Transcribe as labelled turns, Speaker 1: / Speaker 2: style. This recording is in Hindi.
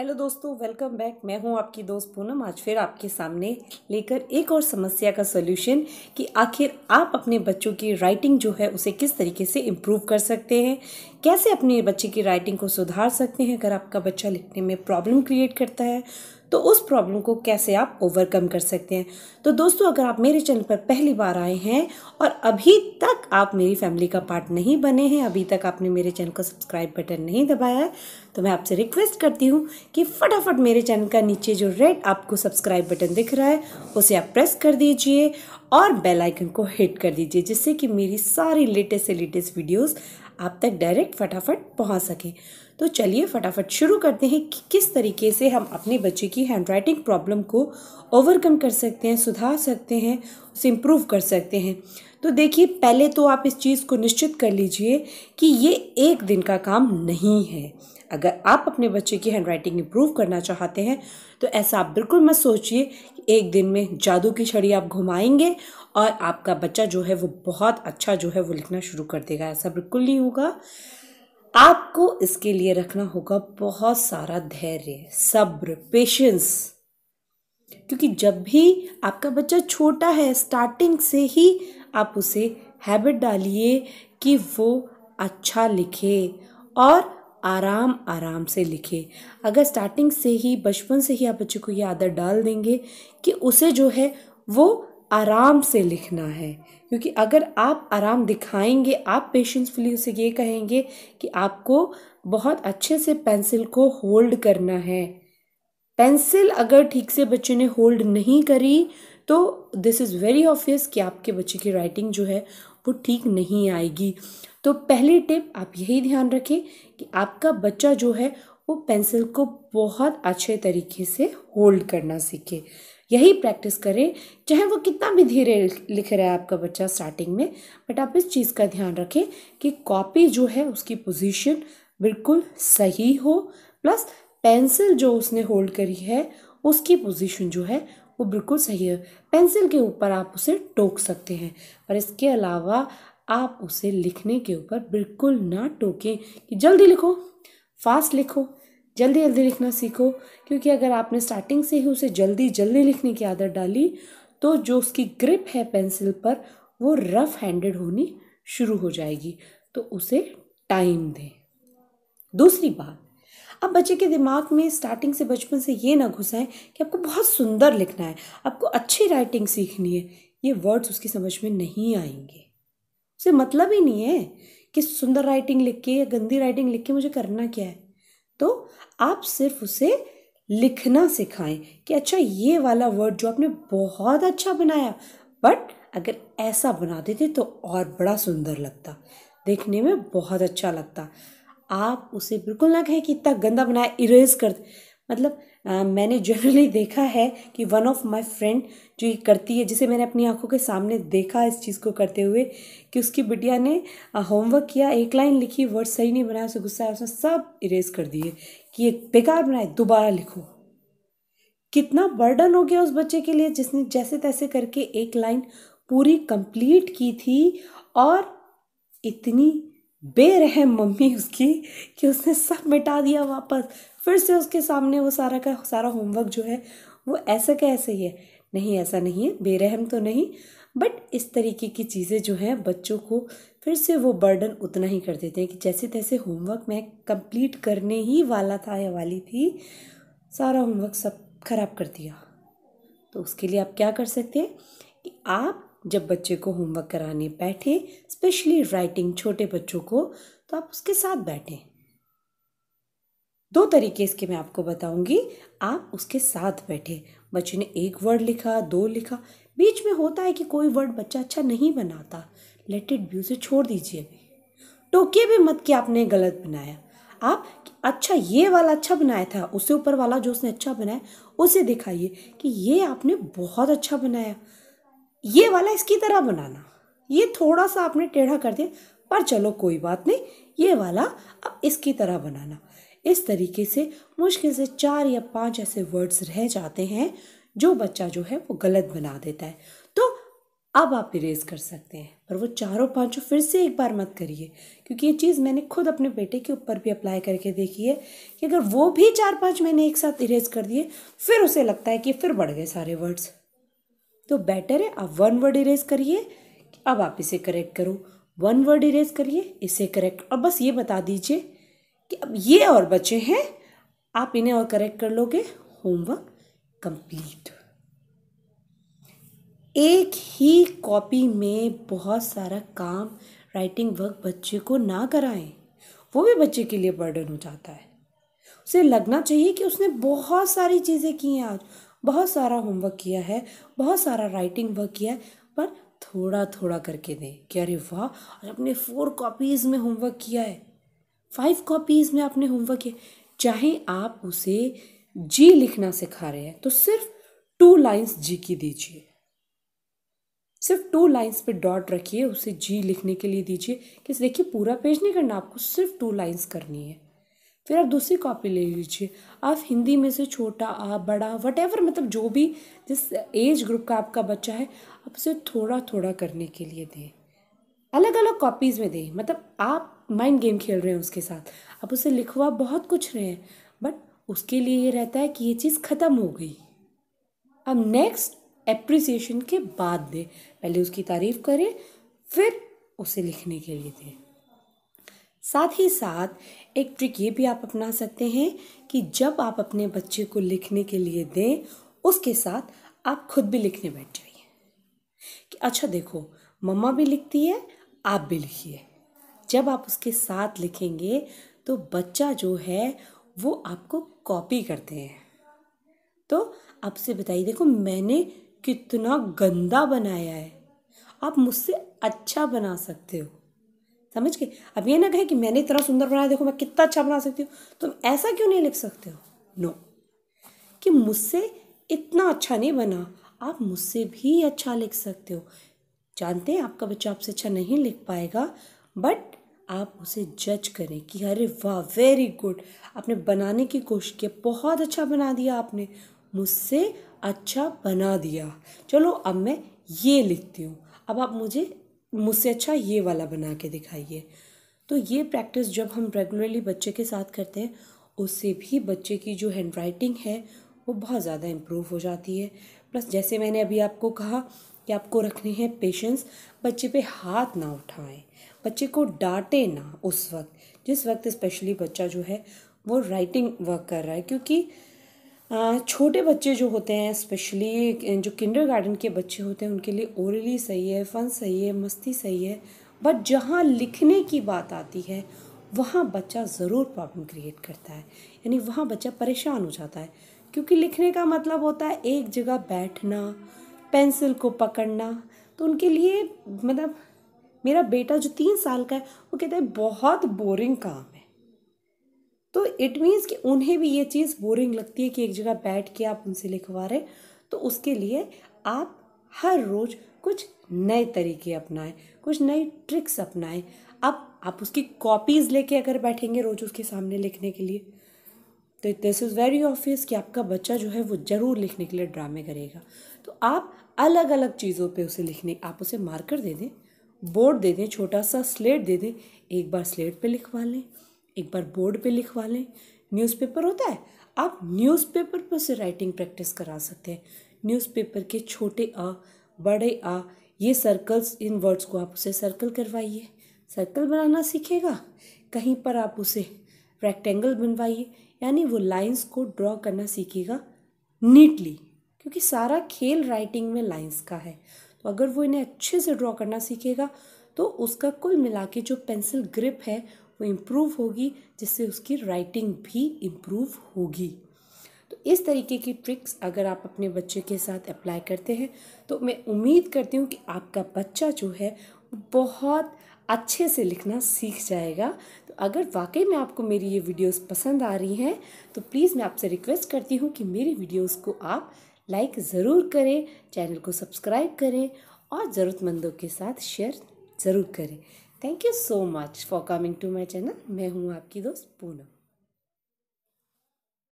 Speaker 1: हेलो दोस्तों वेलकम बैक मैं हूं आपकी दोस्त पूनम आज फिर आपके सामने लेकर एक और समस्या का सोल्यूशन कि आखिर आप अपने बच्चों की राइटिंग जो है उसे किस तरीके से इम्प्रूव कर सकते हैं कैसे अपने बच्चे की राइटिंग को सुधार सकते हैं अगर आपका बच्चा लिखने में प्रॉब्लम क्रिएट करता है तो उस प्रॉब्लम को कैसे आप ओवरकम कर सकते हैं तो दोस्तों अगर आप मेरे चैनल पर पहली बार आए हैं और अभी तक आप मेरी फैमिली का पार्ट नहीं बने हैं अभी तक आपने मेरे चैनल को सब्सक्राइब बटन नहीं दबाया है तो मैं आपसे रिक्वेस्ट करती हूँ कि फटाफट मेरे चैनल का नीचे जो रेड आपको सब्सक्राइब बटन दिख रहा है उसे आप प्रेस कर दीजिए और बेल आइकन को हिट कर दीजिए जिससे कि मेरी सारी लेटेस्ट से लेटेस्ट वीडियोस आप तक डायरेक्ट फटाफट पहुंच सकें तो चलिए फटाफट शुरू करते हैं कि किस तरीके से हम अपने बच्चे की हैंड राइटिंग प्रॉब्लम को ओवरकम कर सकते हैं सुधार सकते हैं उसे इम्प्रूव कर सकते हैं तो देखिए पहले तो आप इस चीज़ को निश्चित कर लीजिए कि ये एक दिन का काम नहीं है अगर आप अपने बच्चे की हैंड राइटिंग इम्प्रूव करना चाहते हैं तो ऐसा आप बिल्कुल मत सोचिए एक दिन में जादू की छड़ी आप घुमाएंगे और आपका बच्चा जो है वो बहुत अच्छा जो है वो लिखना शुरू कर देगा ऐसा बिल्कुल नहीं होगा आपको इसके लिए रखना होगा बहुत सारा धैर्य सब्र पेशेंस क्योंकि जब भी आपका बच्चा छोटा है स्टार्टिंग से ही आप उसे हैबिट डालिए कि वो अच्छा लिखे और आराम आराम से लिखे अगर स्टार्टिंग से ही बचपन से ही आप बच्चे को ये आदत डाल देंगे कि उसे जो है वो आराम से लिखना है क्योंकि अगर आप आराम दिखाएंगे आप पेशेंसफुली उसे ये कहेंगे कि आपको बहुत अच्छे से पेंसिल को होल्ड करना है पेंसिल अगर ठीक से बच्चे ने होल्ड नहीं करी तो दिस इज़ वेरी ऑब्वियस कि आपके बच्चे की राइटिंग जो है वो ठीक नहीं आएगी तो पहली टिप आप यही ध्यान रखें कि आपका बच्चा जो है वो पेंसिल को बहुत अच्छे तरीके से होल्ड करना सीखे यही प्रैक्टिस करें चाहे वो कितना भी धीरे लिख रहा है आपका बच्चा स्टार्टिंग में बट आप इस चीज़ का ध्यान रखें कि कॉपी जो है उसकी पोजीशन बिल्कुल सही हो प्लस पेंसिल जो उसने होल्ड करी है उसकी पोजीशन जो है वो बिल्कुल सही है पेंसिल के ऊपर आप उसे टोक सकते हैं पर इसके अलावा आप उसे लिखने के ऊपर बिल्कुल ना टोकें कि जल्दी लिखो फास्ट लिखो जल्दी जल्दी लिखना सीखो क्योंकि अगर आपने स्टार्टिंग से ही उसे जल्दी जल्दी लिखने की आदत डाली तो जो उसकी ग्रिप है पेंसिल पर वो रफ हैंडेड होनी शुरू हो जाएगी तो उसे टाइम दें दूसरी बात अब बच्चे के दिमाग में स्टार्टिंग से बचपन से ये ना घुसाए कि आपको बहुत सुंदर लिखना है आपको अच्छी राइटिंग सीखनी है ये वर्ड्स उसकी समझ में नहीं आएंगे उसे मतलब ही नहीं है कि सुंदर राइटिंग लिख के या गंदी राइटिंग लिख के मुझे करना क्या है तो आप सिर्फ उसे लिखना सिखाएं कि अच्छा ये वाला वर्ड जो आपने बहुत अच्छा बनाया बट अगर ऐसा बना देते तो और बड़ा सुंदर लगता देखने में बहुत अच्छा लगता आप उसे बिल्कुल ना कहें कि इतना गंदा बनाया इरेज कर मतलब आ, मैंने जनरली देखा है कि वन ऑफ माय फ्रेंड जो ये करती है जिसे मैंने अपनी आंखों के सामने देखा इस चीज़ को करते हुए कि उसकी बिटिया ने होमवर्क किया एक लाइन लिखी वर्ड सही नहीं बनाया उसे गुस्सा आया उसने सब इरेज कर दिए कि ये बेकार बनाए दोबारा लिखो कितना बर्डन हो गया उस बच्चे के लिए जिसने जैसे तैसे करके एक लाइन पूरी कंप्लीट की थी और इतनी बेरहम मम्मी उसकी कि उसने सब मिटा दिया वापस फिर से उसके सामने वो सारा का सारा होमवर्क जो है वो ऐसा कैसे ही है नहीं ऐसा नहीं है बेरहम तो नहीं बट इस तरीके की चीज़ें जो हैं बच्चों को फिर से वो बर्डन उतना ही कर देते हैं कि जैसे तैसे होमवर्क मैं कंप्लीट करने ही वाला था या वाली थी सारा होमवर्क सब खराब कर दिया तो उसके लिए आप क्या कर सकते हैं कि आप जब बच्चे को होमवर्क कराने बैठें स्पेशली राइटिंग छोटे बच्चों को तो आप उसके साथ बैठें दो तरीके इसके मैं आपको बताऊंगी आप उसके साथ बैठे बच्चे ने एक वर्ड लिखा दो लिखा बीच में होता है कि कोई वर्ड बच्चा अच्छा नहीं बनाता लेट इट बी उसे छोड़ दीजिए भी टोकिए भी मत कि आपने गलत बनाया आप अच्छा ये वाला अच्छा बनाया था उससे ऊपर वाला जो उसने अच्छा बनाया उसे दिखाइए कि ये आपने बहुत अच्छा बनाया ये वाला इसकी तरह बनाना ये थोड़ा सा आपने टेढ़ा कर दिया पर चलो कोई बात नहीं ये वाला अब इसकी तरह बनाना इस तरीके से मुश्किल से चार या पांच ऐसे वर्ड्स रह जाते हैं जो बच्चा जो है वो गलत बना देता है तो अब आप इरेज कर सकते हैं पर वो चारों पांचों फिर से एक बार मत करिए क्योंकि ये चीज़ मैंने खुद अपने बेटे के ऊपर भी अप्लाई करके देखी है कि अगर वो भी चार पांच मैंने एक साथ इरेज कर दिए फिर उसे लगता है कि फिर बढ़ गए सारे वर्ड्स तो बेटर है आप वन वर्ड इरेज करिए अब आप इसे करेक्ट करो वन वर्ड इरेज करिए इसे करेक्ट और बस ये बता दीजिए कि अब ये और बचे हैं आप इन्हें और करेक्ट कर लोगे होमवर्क कंप्लीट एक ही कॉपी में बहुत सारा काम राइटिंग वर्क बच्चे को ना कराएं वो भी बच्चे के लिए बर्डन हो जाता है उसे लगना चाहिए कि उसने बहुत सारी चीज़ें की हैं आज बहुत सारा होमवर्क किया है बहुत सारा राइटिंग वर्क किया है पर थोड़ा थोड़ा करके दें कि अरे वाह अपने फोर कॉपीज़ में होमवर्क किया है फाइव कॉपीज़ में आपने होमवर्क किया चाहे आप उसे जी लिखना सिखा रहे हैं तो सिर्फ टू लाइंस जी की दीजिए सिर्फ टू लाइंस पे डॉट रखिए उसे जी लिखने के लिए दीजिए कि देखिए पूरा पेज नहीं करना आपको सिर्फ टू लाइंस करनी है फिर आप दूसरी कॉपी ले लीजिए आप हिंदी में से छोटा आ बड़ा वट मतलब जो भी जिस एज ग्रुप का आपका बच्चा है आप उसे थोड़ा थोड़ा करने के लिए दें अलग अलग कॉपीज़ में दें मतलब आप माइंड गेम खेल रहे हैं उसके साथ आप उसे लिखवा बहुत कुछ रहे हैं बट उसके लिए ये रहता है कि ये चीज़ ख़त्म हो गई अब नेक्स्ट एप्रिसिएशन के बाद दें पहले उसकी तारीफ़ करें फिर उसे लिखने के लिए दें साथ ही साथ एक ट्रिक ये भी आप अपना सकते हैं कि जब आप अपने बच्चे को लिखने के लिए दें उसके साथ आप खुद भी लिखने बैठ जाइए कि अच्छा देखो मम्मा भी लिखती है आप भी लिखिए जब आप उसके साथ लिखेंगे तो बच्चा जो है वो आपको कॉपी करते हैं तो आपसे बताइए देखो मैंने कितना गंदा बनाया है आप मुझसे अच्छा बना सकते हो समझ के अब ये ना कहे कि मैंने इतना सुंदर बनाया देखो मैं कितना अच्छा बना सकती हूँ तो तुम तो ऐसा क्यों नहीं लिख सकते हो नो कि मुझसे इतना अच्छा नहीं बना आप मुझसे भी अच्छा लिख सकते हो जानते हैं आपका बच्चा आपसे अच्छा नहीं लिख पाएगा बट आप उसे जज करें कि अरे वाह वेरी गुड आपने बनाने की कोशिश की बहुत अच्छा बना दिया आपने मुझसे अच्छा बना दिया चलो अब मैं ये लिखती हूँ अब आप मुझे मुझसे अच्छा ये वाला बना के दिखाइए तो ये प्रैक्टिस जब हम रेगुलरली बच्चे के साथ करते हैं उससे भी बच्चे की जो हैंड राइटिंग है वो बहुत ज़्यादा इम्प्रूव हो जाती है प्लस जैसे मैंने अभी आपको कहा कि आपको रखने हैं पेशेंस बच्चे पे हाथ ना उठाएं बच्चे को डांटे ना उस वक्त जिस वक्त स्पेशली बच्चा जो है वो राइटिंग वर्क कर रहा है क्योंकि छोटे बच्चे जो होते हैं स्पेशली जो किंडर गार्डन के बच्चे होते हैं उनके लिए ओरली सही है फन सही है मस्ती सही है बट जहाँ लिखने की बात आती है वहाँ बच्चा ज़रूर प्रॉब्लम क्रिएट करता है यानी वहाँ बच्चा परेशान हो जाता है क्योंकि लिखने का मतलब होता है एक जगह बैठना पेंसिल को पकड़ना तो उनके लिए मतलब मेरा बेटा जो तीन साल का है वो कहता है बहुत बोरिंग काम है तो इट मीन्स कि उन्हें भी ये चीज़ बोरिंग लगती है कि एक जगह बैठ के आप उनसे लिखवा रहे तो उसके लिए आप हर रोज़ कुछ नए तरीके अपनाएं कुछ नई ट्रिक्स अपनाएं अब आप उसकी कॉपीज़ लेके अगर बैठेंगे रोज़ उसके सामने लिखने के लिए तो दिस इज़ वेरी ऑब्वियस कि आपका बच्चा जो है वो ज़रूर लिखने के लिए ड्रामे करेगा तो आप अलग अलग चीज़ों पे उसे लिखने आप उसे मार्कर दे दें बोर्ड दे दें छोटा सा स्लेट दे दें एक बार स्लेट पे लिखवा लें एक बार बोर्ड पे लिखवा लें न्यूज़पेपर होता है आप न्यूज़पेपर पर उसे राइटिंग प्रैक्टिस करा सकते हैं न्यूज़पेपर के छोटे आ बड़े आ ये सर्कल्स इन वर्ड्स को आप उसे सर्कल करवाइए सर्कल बनाना सीखेगा कहीं पर आप उसे रेक्टेंगल बनवाइए यानी वो लाइंस को ड्रॉ करना सीखेगा नीटली क्योंकि सारा खेल राइटिंग में लाइंस का है तो अगर वो इन्हें अच्छे से ड्रॉ करना सीखेगा तो उसका कुल मिला के जो पेंसिल ग्रिप है वो इम्प्रूव होगी जिससे उसकी राइटिंग भी इम्प्रूव होगी तो इस तरीके की ट्रिक्स अगर आप अपने बच्चे के साथ अप्लाई करते हैं तो मैं उम्मीद करती हूँ कि आपका बच्चा जो है बहुत अच्छे से लिखना सीख जाएगा तो अगर वाकई में आपको मेरी ये वीडियोस पसंद आ रही हैं तो प्लीज़ मैं आपसे रिक्वेस्ट करती हूँ कि मेरी वीडियोस को आप लाइक ज़रूर करें चैनल को सब्सक्राइब करें और ज़रूरतमंदों के साथ शेयर ज़रूर करें thank you so much for coming to my channel मैं हूँ आपकी दोस्त पूनम